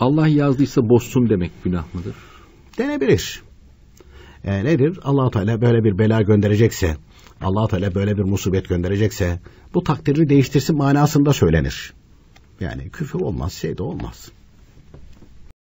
Allah yazdıysa bozsun demek günah mıdır? Denebilir. E, nedir? allah Teala böyle bir bela gönderecekse, allah Teala böyle bir musibet gönderecekse bu takdiri değiştirsin manasında söylenir. Yani küfür olmaz, şey de olmaz.